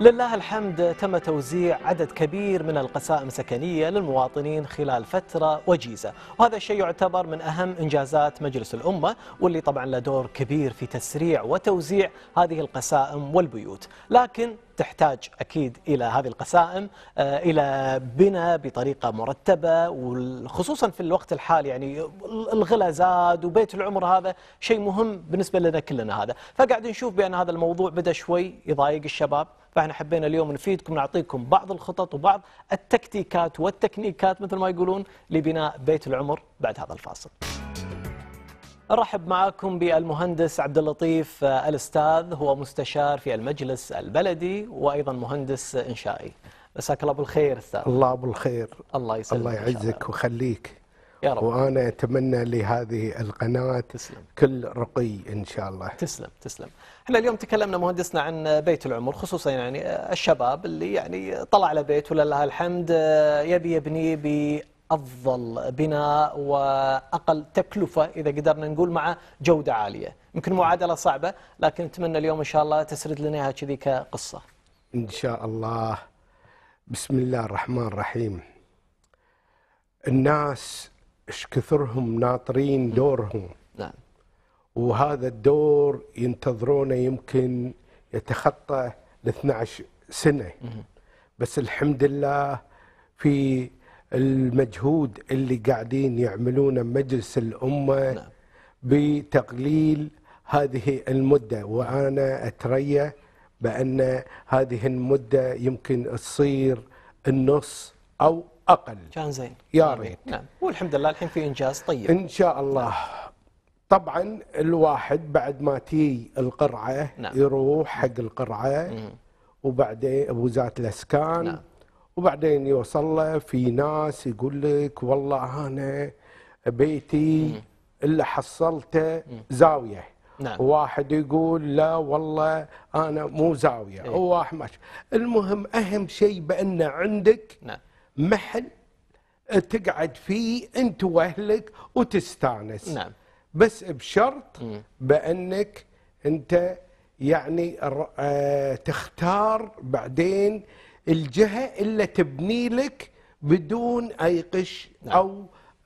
لله الحمد تم توزيع عدد كبير من القسائم السكنية للمواطنين خلال فترة وجيزة وهذا الشيء يعتبر من أهم إنجازات مجلس الأمة واللي طبعا له دور كبير في تسريع وتوزيع هذه القسائم والبيوت لكن تحتاج أكيد إلى هذه القسائم آه، إلى بناء بطريقة مرتبة وخصوصا في الوقت الحالي يعني الغلا زاد وبيت العمر هذا شيء مهم بالنسبة لنا كلنا هذا فقاعد نشوف بأن هذا الموضوع بدأ شوي يضايق الشباب فاحنا حبينا اليوم نفيدكم نعطيكم بعض الخطط وبعض التكتيكات والتكنيكات مثل ما يقولون لبناء بيت العمر بعد هذا الفاصل أرحب معكم بالمهندس عبد اللطيف آه، الاستاذ هو مستشار في المجلس البلدي وايضا مهندس انشائي مساك الله بالخير استاذ الله بالخير الله يسلمك الله يعزك ويخليك يا رب وانا اتمنى لهذه القناه تسلم. كل رقي ان شاء الله تسلم تسلم احنا اليوم تكلمنا مهندسنا عن بيت العمر خصوصا يعني الشباب اللي يعني طلع على بيت ولله الحمد آه، يبي يبني افضل بناء واقل تكلفه اذا قدرنا نقول مع جوده عاليه يمكن معادله صعبه لكن نتمنى اليوم ان شاء الله تسرد لنا اياها كذي كقصه ان شاء الله بسم الله الرحمن الرحيم الناس ايش كثرهم ناطرين دورهم نعم وهذا الدور ينتظرونه يمكن يتخطى ال 12 سنه بس الحمد لله في المجهود اللي قاعدين يعملونه مجلس الأمة نعم. بتقليل هذه المدة وأنا أتريى بأن هذه المدة يمكن تصير النص أو أقل كان زين يا ريت نعم والحمد لله الحين في إنجاز طيب إن شاء الله نعم. طبعا الواحد بعد ما تي القرعة نعم. يروح حق القرعة مم. وبعدين وزارة الأسكان نعم. وبعدين يوصل له في ناس يقول لك والله انا بيتي اللي حصلته زاويه نعم. واحد يقول لا والله انا مو زاويه ايه. هو ماشي المهم اهم شيء بان عندك نعم. محل تقعد فيه انت واهلك وتستانس نعم. بس بشرط مم. بانك انت يعني آه، تختار بعدين الجهه الا تبني لك بدون اي قش نعم. او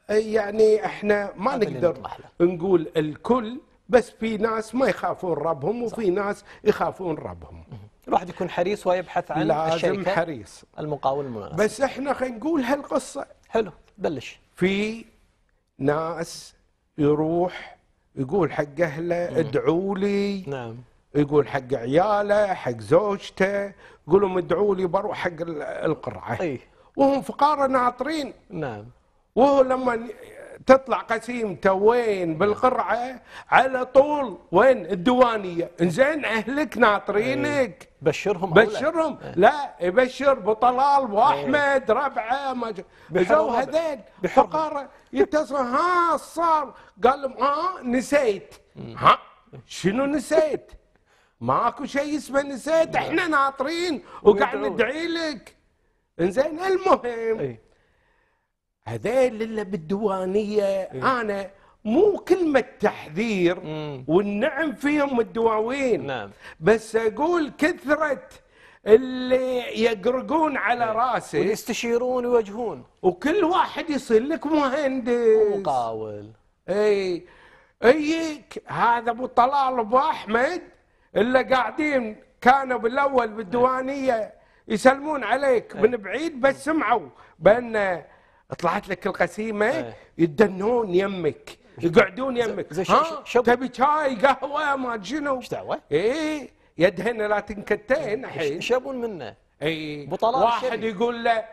يعني احنا ما نقدر نقول الكل بس في ناس ما يخافون ربهم وفي صح. ناس يخافون ربهم الواحد يكون حريص ويبحث عن لازم الشركه حريص المقاول المناسب بس احنا خلينا نقول هالقصه حلو بلش في ناس يروح يقول حق اهله ادعوا لي نعم يقول حق عياله حق زوجته يقولوا مدعوا لي بروح حق القرعه أي. وهم فقاره ناطرين نعم وهو لما تطلع قسيمته وين بالقرعه على طول وين الديوانيه انزين اهلك ناطرينك أي. بشرهم بشرهم إيه. لا يبشر بطلال واحمد إيه. ربعه ما جو هذين فقاره يتصل ها صار قال لهم اه نسيت ها شنو نسيت ماكو شيء اسمه نسيت احنا ناطرين وقاعد ندعي لك انزين المهم إيه. هذيل اللي بالديوانيه ايه؟ انا مو كلمة تحذير مم. والنعم فيهم الدواوين نعم. بس أقول كثرة اللي يقرقون على ايه. راسه ويستشيرون ويوجهون وكل واحد يصير لك مهندس ومقاول اي ايك هذا ابو طلال ابو احمد الا قاعدين كانوا بالاول بالديوانيه يسلمون عليك إيه. من بعيد بس سمعوا بان طلعت لك القسيمه إيه. يدنون يمك يقعدون يمك ها تبي شاي قهوه ما شنو ايش دعوه؟ اي يدهن لا تنكتين الحين ايش يبون منه؟ اي واحد يقول له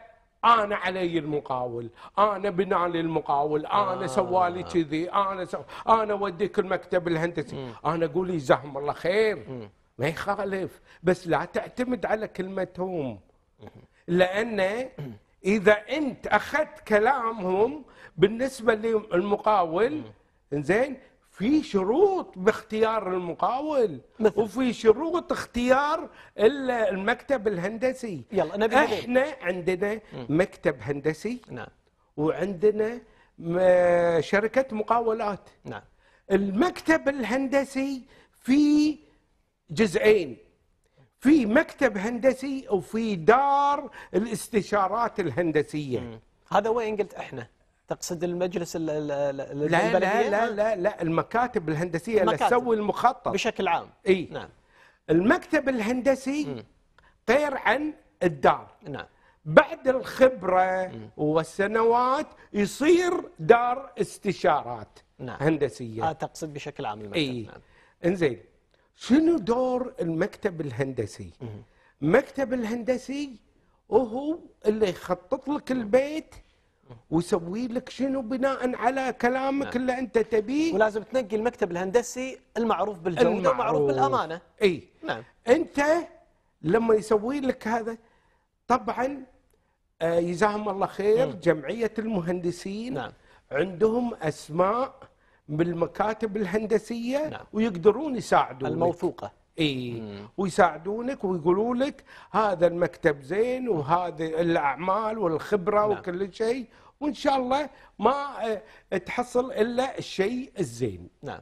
انا علي المقاول انا بنى لي المقاول انا آه. سوالي كذي انا سو... انا وديك المكتب الهندسي مم. انا اقول جزاهم الله خير ما يخالف بس لا تعتمد على كلمتهم لان اذا انت اخذت كلامهم بالنسبه للمقاول زين في شروط باختيار المقاول مثل. وفي شروط اختيار المكتب الهندسي يلا نبي احنا عندنا مكتب هندسي نعم وعندنا آه، شركه مقاولات نعم المكتب الهندسي في جزئين في مكتب هندسي وفي دار الاستشارات الهندسيه م. هذا وين قلت احنا تقصد المجلس ال ال لا, لا لا لا لا المكاتب الهندسيه اللي تسوي المخطط بشكل عام اي نعم المكتب الهندسي غير عن الدار نعم بعد الخبره م. والسنوات يصير دار استشارات نعم. هندسيه اه تقصد بشكل عام المكتب اي نعم. انزين شنو دور المكتب الهندسي؟ م. المكتب الهندسي وهو اللي يخطط لك البيت ويسوي لك شنو بناء على كلامك نعم. اللي انت تبيه ولازم تنقي المكتب الهندسي المعروف بالجوده المعروف. بالامانه اي نعم انت لما يسوي لك هذا طبعا آه الله خير مم. جمعيه المهندسين نعم. عندهم اسماء بالمكاتب الهندسيه نعم. ويقدرون يساعدون الموثوقه اي ويساعدونك ويقولوا لك هذا المكتب زين وهذه الاعمال والخبره نعم. وكل شيء وان شاء الله ما آه، تحصل الا الشيء الزين. نعم.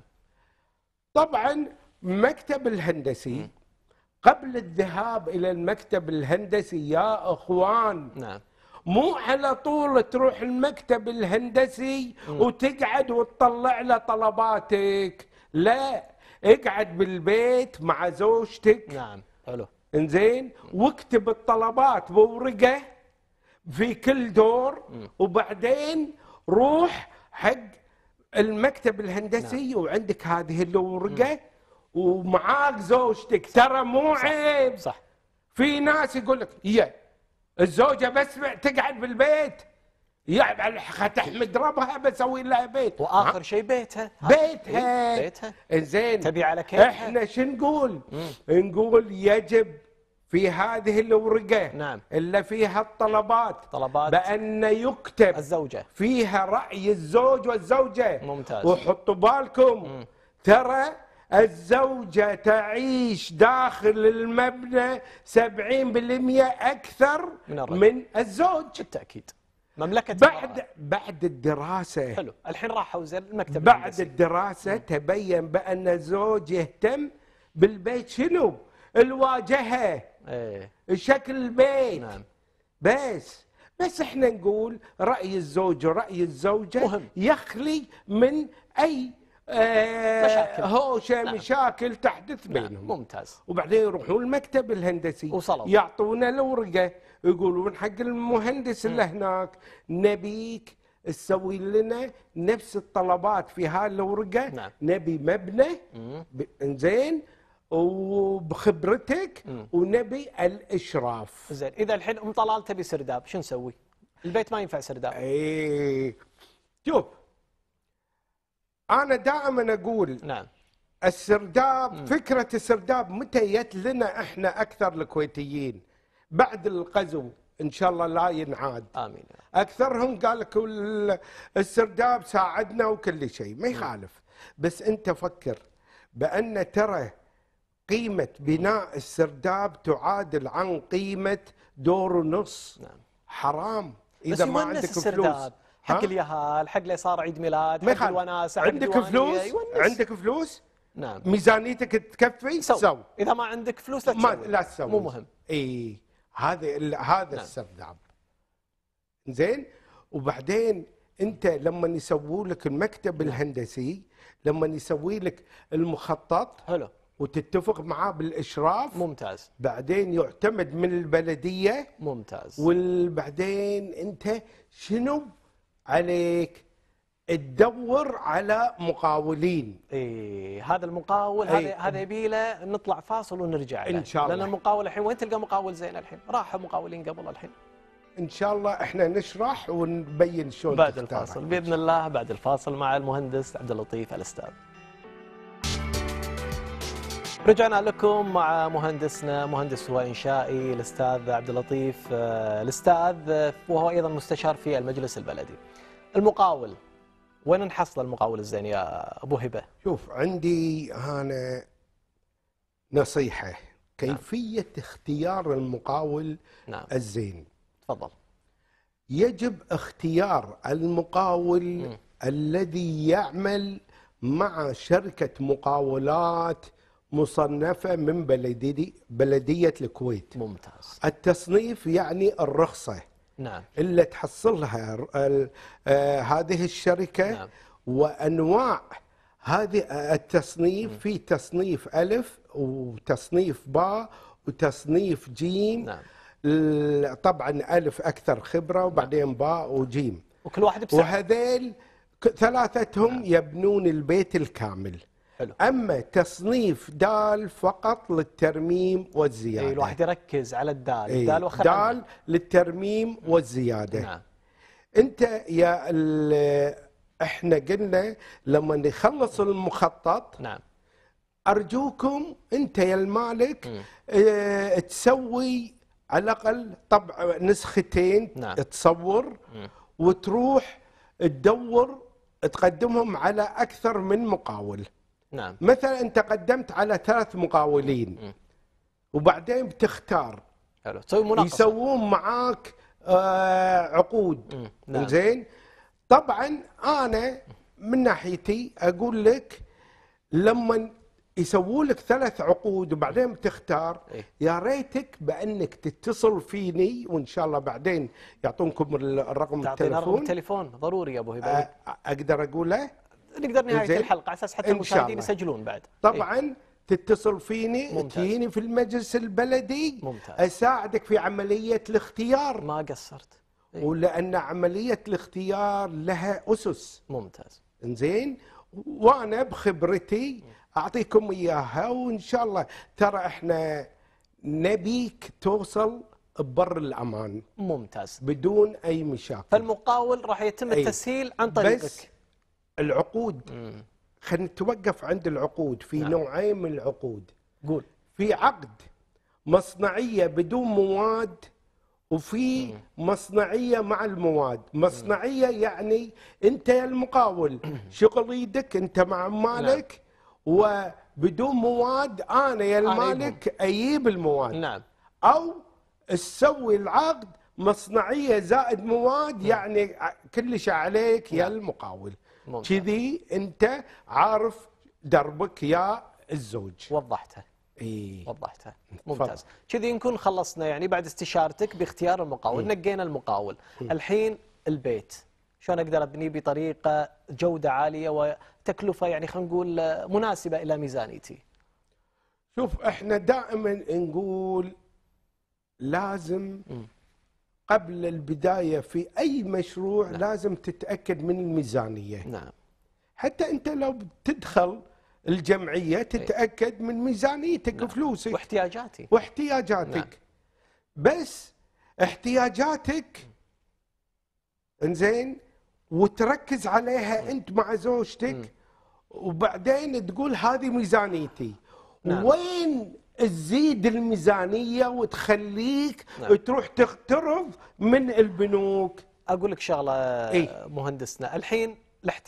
طبعا مكتب الهندسي قبل الذهاب الى المكتب الهندسي يا اخوان نعم مو على طول تروح المكتب الهندسي وتقعد وتطلع له طلباتك لا اقعد بالبيت مع زوجتك نعم حلو انزين واكتب الطلبات بورقه في كل دور وبعدين روح حق المكتب الهندسي نعم. وعندك هذه الورقه ومعاك زوجتك ترى مو عيب صح في ناس يقول لك يا الزوجه بس تقعد بالبيت يعني حتحمد ربها بسوي لها بيت واخر شيء بيتها بيتها بيتها انزين تبي على كيف احنا شو نقول؟ نقول يجب في هذه الورقة نعم. اللي فيها الطلبات طلبات بأن يكتب الزوجة فيها رأي الزوج والزوجة ممتاز وحطوا بالكم مم. ترى الزوجة تعيش داخل المبنى 70% أكثر من, الرجل. من الزوج بالتأكيد مملكة بعد المرأة. بعد الدراسة حلو الحين راح حوزة المكتب بعد الهندسي. الدراسة تبين بأن زوج يهتم بالبيت شنو الواجهة ايه. شكل البيت نعم. بس بس احنا نقول رأي الزوج ورأي الزوجة مهم. يخلي من أي مشاكل آه، هوشه نعم. مشاكل تحدث نعم، بينهم نعم. ممتاز وبعدين يروحون المكتب الهندسي وصلوا يعطونا الورقه يقولون حق المهندس اللي هناك نبيك تسوي لنا نفس الطلبات في هاي الورقه نعم. نبي مبنى زين وبخبرتك مم. ونبي الاشراف زين اذا الحين ام طلال تبي سرداب شو نسوي؟ البيت ما ينفع سرداب اي شوف انا دائما اقول نعم السرداب م. فكره السرداب متى جت لنا احنا اكثر الكويتيين بعد القزو ان شاء الله لا ينعاد امين اكثرهم قال لك السرداب ساعدنا وكل شيء ما يخالف بس انت فكر بان ترى قيمه بناء السرداب تعادل عن قيمه دور ونص نعم حرام اذا ما عندك فلوس حق اليهال حق اللي صار عيد ميلاد حق الوناسه عندك فلوس عندك فلوس نعم ميزانيتك تكفي سو اذا ما عندك فلوس لا تسوي لا تسوي مو مهم اي هذا هذا نعم. السرداب زين وبعدين انت لما يسووا لك المكتب نعم. الهندسي لما يسوي لك المخطط حلو وتتفق معاه بالاشراف ممتاز بعدين يعتمد من البلديه ممتاز وبعدين انت شنو عليك تدور على مقاولين إيه هذا المقاول هذا إيه. هذا يبي له نطلع فاصل ونرجع له ان شاء الله لان المقاول الحين وين تلقى مقاول زين الحين؟ راح مقاولين قبل الحين ان شاء الله احنا نشرح ونبين شلون بعد الفاصل باذن الله بعد الفاصل مع المهندس عبد اللطيف الاستاذ رجعنا لكم مع مهندسنا مهندس هو انشائي الاستاذ عبد اللطيف آه، الاستاذ وهو ايضا مستشار في المجلس البلدي المقاول وين نحصل المقاول الزين يا ابو هبه؟ شوف عندي هنا نصيحه نعم. كيفيه نعم. اختيار المقاول نعم. الزين تفضل يجب اختيار المقاول م. الذي يعمل مع شركه مقاولات مصنفة من بلدي بلدية الكويت ممتاز التصنيف يعني الرخصة نعم. اللي تحصلها آه، هذه الشركة نعم. وأنواع هذه آه، التصنيف م. في تصنيف ألف وتصنيف باء وتصنيف جيم نعم. طبعا ألف أكثر خبرة وبعدين باء وجيم وكل واحد بسعر وهذيل ثلاثتهم نعم. يبنون البيت الكامل حلو اما تصنيف دال فقط للترميم والزياده اي الواحد يركز على الدال أي الدال وخلق. دال للترميم والزياده نعم. انت يا احنا قلنا لما نخلص المخطط نعم ارجوكم انت يا المالك اه تسوي على الاقل طبع نسختين نعم. تصور م. وتروح تدور تقدمهم على اكثر من مقاول نعم مثلا انت قدمت على ثلاث مقاولين وبعدين بتختار حلو تسوي مناقصه يسوون معاك آه، عقود نعم. زين طبعا انا من ناحيتي اقول لك لما يسووا لك ثلاث عقود وبعدين بتختار إيه؟ يا ريتك بانك تتصل فيني وان شاء الله بعدين يعطونكم الرقم التليفون تعطينا رقم التليفون ضروري يا ابو هبه آه، اقدر اقوله نقدر نهايه الحلقه على اساس حتى المشاهدين يسجلون بعد إيه. طبعا إيه؟ تتصل فيني تجيني في المجلس البلدي ممتاز. اساعدك في عمليه الاختيار ما قصرت إيه؟ ولان عمليه الاختيار لها اسس ممتاز انزين وانا بخبرتي اعطيكم اياها وان شاء الله ترى احنا نبيك توصل ببر الامان ممتاز بدون اي مشاكل فالمقاول راح يتم إيه. التسهيل أي. عن طريقك بس العقود خلينا نتوقف عند العقود في نعم. نوعين من العقود قول في عقد مصنعيه بدون مواد وفي مصنعيه مع المواد مصنعيه يعني انت يا المقاول شغل ايدك انت مع عمالك نعم. وبدون مواد انا يا المالك اجيب المواد نعم او تسوي العقد مصنعيه زائد مواد يعني كلش عليك يا نعم. المقاول كذي انت عارف دربك يا الزوج وضحتها اي وضحتها ممتاز كذي نكون خلصنا يعني بعد استشارتك باختيار المقاول إيه؟ نقينا المقاول إيه؟ الحين البيت شلون اقدر ابنيه بطريقه جوده عاليه وتكلفه يعني خلينا نقول مناسبه الى ميزانيتي شوف احنا دائما نقول لازم قبل البداية في أي مشروع نعم. لازم تتأكد من الميزانية نعم. حتى أنت لو تدخل الجمعية إيه. تتأكد من ميزانيتك نعم. وفلوسك واحتياجاتي واحتياجاتك نعم. بس احتياجاتك انزين وتركز عليها م. أنت مع زوجتك م. وبعدين تقول هذه ميزانيتي نعم. وين تزيد الميزانيه وتخليك نعم. تروح تقترض من البنوك اقول لك شغله إيه؟ مهندسنا الحين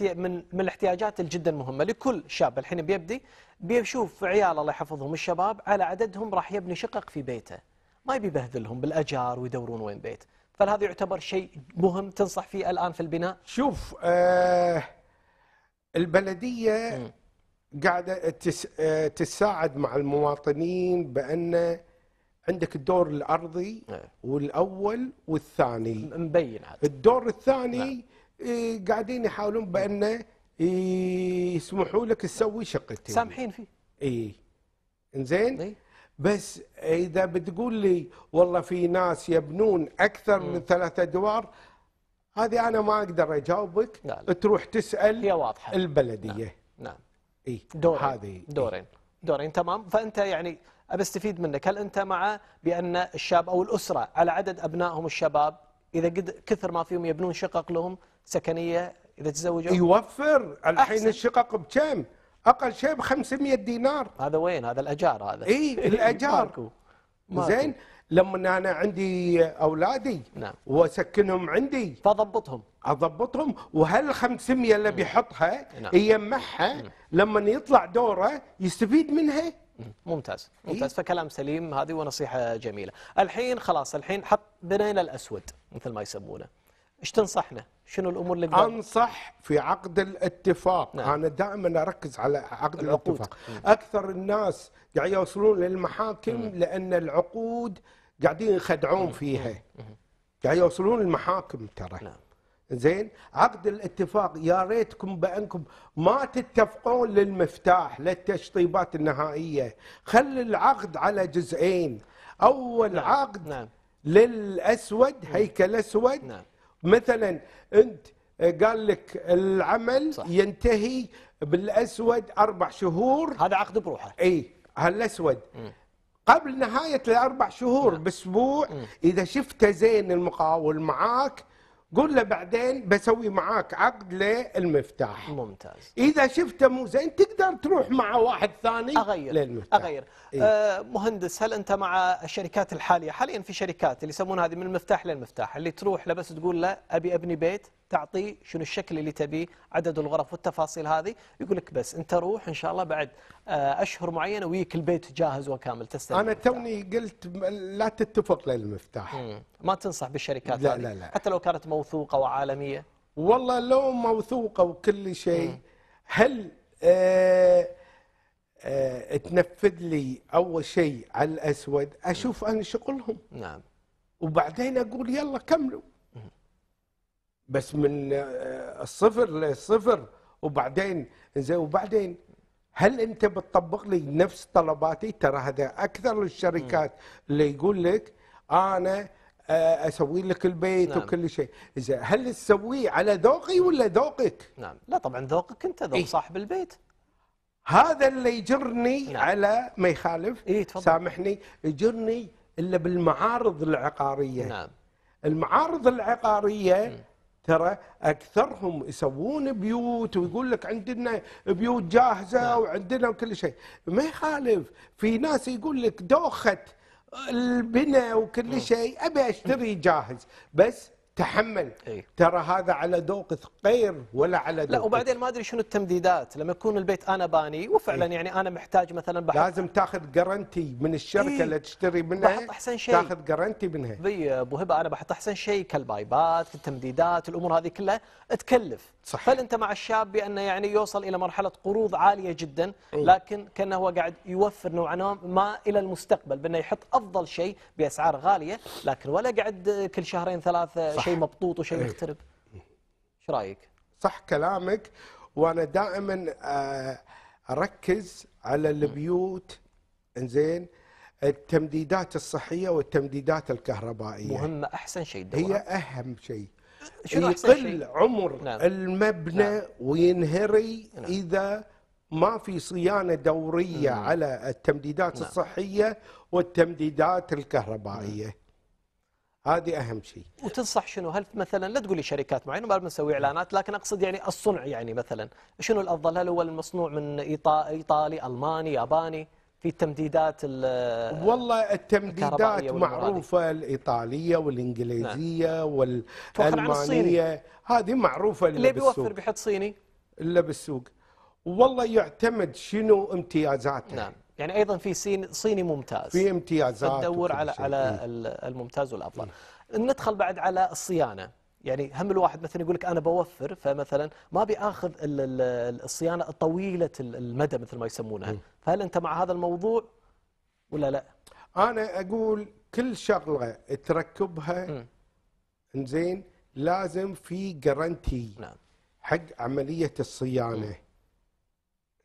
من من الاحتياجات الجدا مهمه لكل شاب الحين بيبدي بيشوف عيال الله يحفظهم الشباب على عددهم راح يبني شقق في بيته ما يبي يبهذلهم بالاجار ويدورون وين بيت فهذا يعتبر شيء مهم تنصح فيه الان في البناء شوف آه البلديه م. قاعده آه، تساعد مع المواطنين بان عندك الدور الارضي نعم. والاول والثاني مبين هذا الدور الثاني نعم. آه، قاعدين يحاولون بان آه، يسمحوا لك تسوي شقتين سامحين فيه اي انزين بس اذا بتقول لي والله في ناس يبنون اكثر من ثلاثة ادوار هذه انا ما اقدر اجاوبك لا لا. تروح تسال هي واضحه البلديه نعم, نعم. اي دورين هذه إيه. دورين إيه؟ دورين تمام فانت يعني ابى استفيد منك هل انت مع بان الشاب او الاسره على عدد ابنائهم الشباب اذا قد كثر ما فيهم يبنون شقق لهم سكنيه اذا تزوجوا يوفر الحين الشقق بكم؟ اقل شيء ب 500 دينار هذا وين هذا الاجار هذا اي الاجار زين لما انا عندي اولادي نعم. واسكنهم عندي فضبطهم اضبطهم وهال 500 اللي بيحطها نعم. يجمعها لما يطلع دوره يستفيد منها ممتاز إيه؟ ممتاز فكلام سليم هذه ونصيحه جميله الحين خلاص الحين حط بنينا الاسود مثل ما يسمونه ايش تنصحنا؟ شنو الامور اللي انصح في عقد الاتفاق نعم. انا دائما اركز على عقد العقود. الاتفاق مم. اكثر الناس قاعد يوصلون للمحاكم مم. لان العقود قاعدين يخدعون فيها قاعد يوصلون المحاكم ترى نعم. زين عقد الاتفاق يا ريتكم بانكم ما تتفقون للمفتاح للتشطيبات النهائيه خلي العقد على جزئين اول نعم. عقد نعم. للاسود هيكل اسود نعم. مثلا انت آه، قال لك العمل صح. ينتهي بالاسود اربع شهور هذا عقد بروحه اي هالاسود قبل نهايه الاربع شهور نعم. باسبوع اذا شفته زين المقاول معاك قول له بعدين بسوي معاك عقد للمفتاح ممتاز اذا شفته مو زين تقدر تروح مع واحد ثاني اغير للمفتاح اغير إيه؟ آه مهندس هل انت مع الشركات الحاليه حاليا في شركات اللي يسمونها هذه من المفتاح للمفتاح اللي تروح له بس تقول له ابي ابني بيت تعطيه شنو الشكل اللي تبيه عدد الغرف والتفاصيل هذه يقول لك بس انت روح ان شاء الله بعد آه، اشهر معينه ويك البيت جاهز وكامل تستلم انا توني قلت لا تتفق للمفتاح مم. ما تنصح بالشركات لا هذه لا لا حتى لو كانت موثوقه وعالميه والله لو موثوقه وكل شيء هل آه آه تنفذ لي اول شيء على الاسود اشوف انا شغلهم نعم وبعدين اقول يلا كملوا بس من آه، الصفر للصفر وبعدين زين وبعدين هل انت بتطبق لي نفس طلباتي ترى هذا اكثر الشركات اللي يقول لك انا آه، اسوي لك البيت نعم. وكل شيء زين هل تسويه على ذوقي ولا ذوقك نعم لا طبعا ذوقك انت ذوق إيه؟ صاحب البيت هذا اللي يجرني نعم. على ما يخالف إيه تفضل. سامحني يجرني الا بالمعارض العقاريه نعم المعارض العقاريه م. ترى اكثرهم يسوون بيوت ويقول لك عندنا بيوت جاهزه نعم. وعندنا كل شيء ما يخالف في ناس يقول لك دوخه البناء وكل نعم. شيء ابي اشتري جاهز بس تحمل أي. ترى هذا على ذوق ثقير ولا على دوق لا وبعدين ما ادري شنو التمديدات لما يكون البيت انا باني وفعلا أي. يعني انا محتاج مثلا بحط لازم تاخذ جرنتي من الشركه أي. اللي تشتري منها بحط احسن شيء تاخذ جرنتي منها بي ابو هبه انا بحط احسن شيء كالبايبات التمديدات الامور هذه كلها تكلف صح فانت مع الشاب بانه يعني يوصل الى مرحله قروض عاليه جدا أي. لكن كانه هو قاعد يوفر نوعا ما الى المستقبل بانه يحط افضل شيء باسعار غاليه لكن ولا قاعد كل شهرين ثلاثه صح. شيء مبطوط وشيء يخترب إيه. ايش رايك صح كلامك وانا دائما آه، اركز على البيوت انزين التمديدات الصحيه والتمديدات الكهربائيه مهمه احسن شيء دورها. هي اهم شيء يقل عمر نعم. المبنى نعم. وينهري نعم. اذا ما في صيانه دوريه نعم. على التمديدات نعم. الصحيه والتمديدات الكهربائيه نعم. هذه اهم شيء وتنصح شنو هل مثلا لا تقول لي شركات معينه ما بنسوي اعلانات لكن اقصد يعني الصنع يعني مثلا شنو الافضل هل هو المصنوع من ايطالي الماني ياباني في التمديدات والله التمديدات معروفة الإيطالية والإنجليزية نعم. والألمانية هذه معروفة اللي بيوفر بيحط صيني إلا بالسوق والله يعتمد شنو امتيازاته نعم يعني ايضا في صيني ممتاز في امتيازات تدور على على إيه. الممتاز والافضل إيه. ندخل بعد على الصيانه يعني هم الواحد مثلا يقول لك انا بوفر فمثلا ما باخذ الصيانه طويله المدى مثل ما يسمونها إيه. فهل انت مع هذا الموضوع ولا لا انا اقول كل شغله تركبها زين لازم في جرانتي نعم. حق عمليه الصيانه م.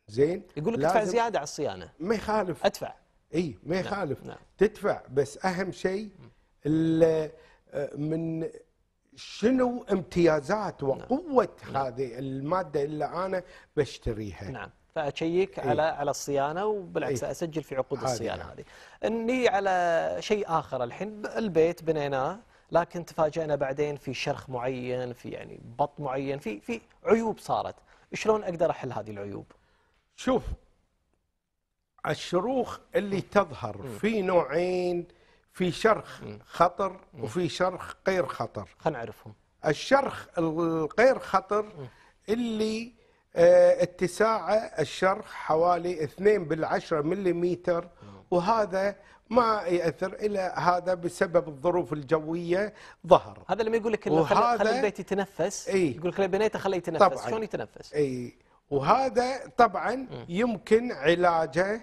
زين يقول لك ادفع زياده على الصيانه ما يخالف ادفع اي ما نعم، يخالف نعم. تدفع بس اهم شيء آه، من شنو امتيازات وقوه نعم. نعم. هذه الماده اللي انا بشتريها نعم فاشيك إيه؟ على على الصيانه وبالعكس إيه؟ اسجل في عقود هذه الصيانه نعم. هذه اني على شيء اخر الحين البيت بنيناه لكن تفاجئنا بعدين في شرخ معين في يعني بط معين في في عيوب صارت شلون اقدر احل هذه العيوب شوف الشروخ اللي تظهر في نوعين في شرخ خطر وفي شرخ غير خطر خلينا نعرفهم الشرخ الغير خطر اللي آه، اتساعه الشرخ حوالي 2 بالعشرة ملم وهذا ما ياثر الى هذا بسبب الظروف الجويه ظهر هذا لما يقول لك خلي البيت يتنفس إيه؟ يقول لك بنيته خليه يتنفس شلون يتنفس؟ اي وهذا طبعا يمكن علاجه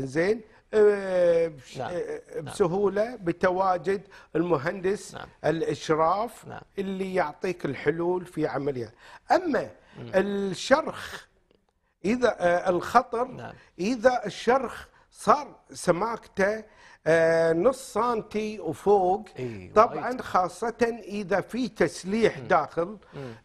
زين آه، نعم. آه، نعم. بسهوله بتواجد المهندس نعم. الاشراف نعم. اللي يعطيك الحلول في عمليه اما الشرخ اذا آه، الخطر نعم. اذا الشرخ صار سماكته نص سنتي وفوق طبعا خاصه اذا في تسليح داخل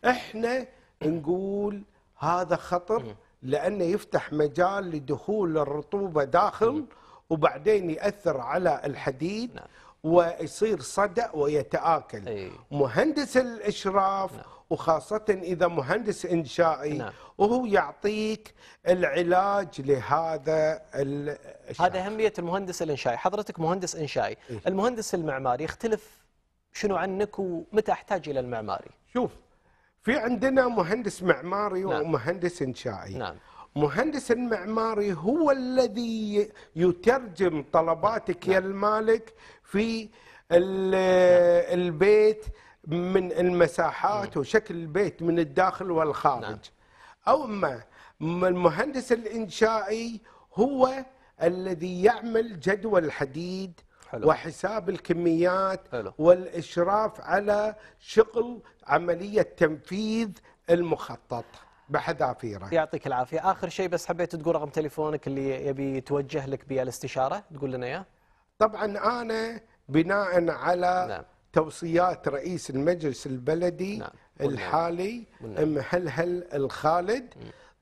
احنا نقول هذا خطر لانه يفتح مجال لدخول الرطوبه داخل وبعدين ياثر على الحديد نعم. ويصير صدأ ويتآكل أي. مهندس الإشراف نعم. وخاصة إذا مهندس إنشائي نعم. وهو يعطيك العلاج لهذا الشيء هذا أهمية المهندس الإنشائي حضرتك مهندس إنشائي إيه؟ المهندس المعماري يختلف شنو عنك ومتى أحتاج إلى المعماري شوف في عندنا مهندس معماري نعم. ومهندس انشائي نعم. مهندس المعماري هو الذي يترجم طلباتك نعم. يا المالك في نعم. البيت من المساحات نعم. وشكل البيت من الداخل والخارج نعم. أو أما المهندس الإنشائي هو الذي يعمل جدول الحديد حلو. وحساب الكميات حلو. والإشراف على شغل عملية تنفيذ المخطط بحذافيره يعطيك العافيه اخر شيء بس حبيت تقول رقم تليفونك اللي يبي يتوجه لك بالاستشاره تقول لنا اياه طبعا انا بناء على نعم. توصيات رئيس المجلس البلدي نعم. الحالي نعم. مهلهل الخالد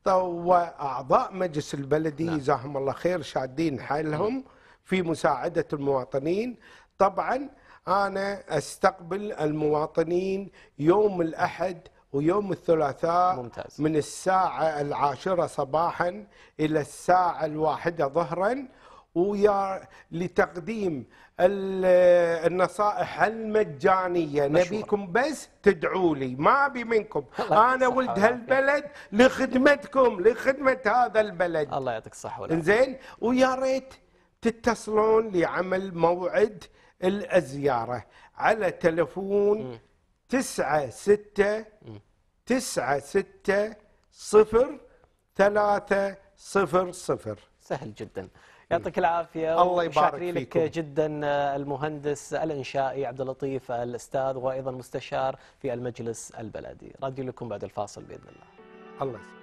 واعضاء مجلس البلدي نعم. جزاهم الله خير شادين حالهم نعم. في مساعدة المواطنين طبعا أنا أستقبل المواطنين يوم الأحد ويوم الثلاثاء ممتاز. من الساعة العاشرة صباحا إلى الساعة الواحدة ظهرا ويا لتقديم النصائح المجانية مشروع. نبيكم بس تدعوا لي ما أبي منكم أنا ولد هالبلد لخدمتكم لخدمة هذا البلد الله يعطيك الصحة زين ويا ريت تتصلون لعمل موعد الزيارة على تلفون تسعة ستة تسعة ستة صفر ثلاثة صفر صفر سهل جدا يعطيك العافيه الله يبارك فيك جدا المهندس الانشائي عبد اللطيف الاستاذ وايضا مستشار في المجلس البلدي راديو لكم بعد الفاصل باذن الله الله يسلمك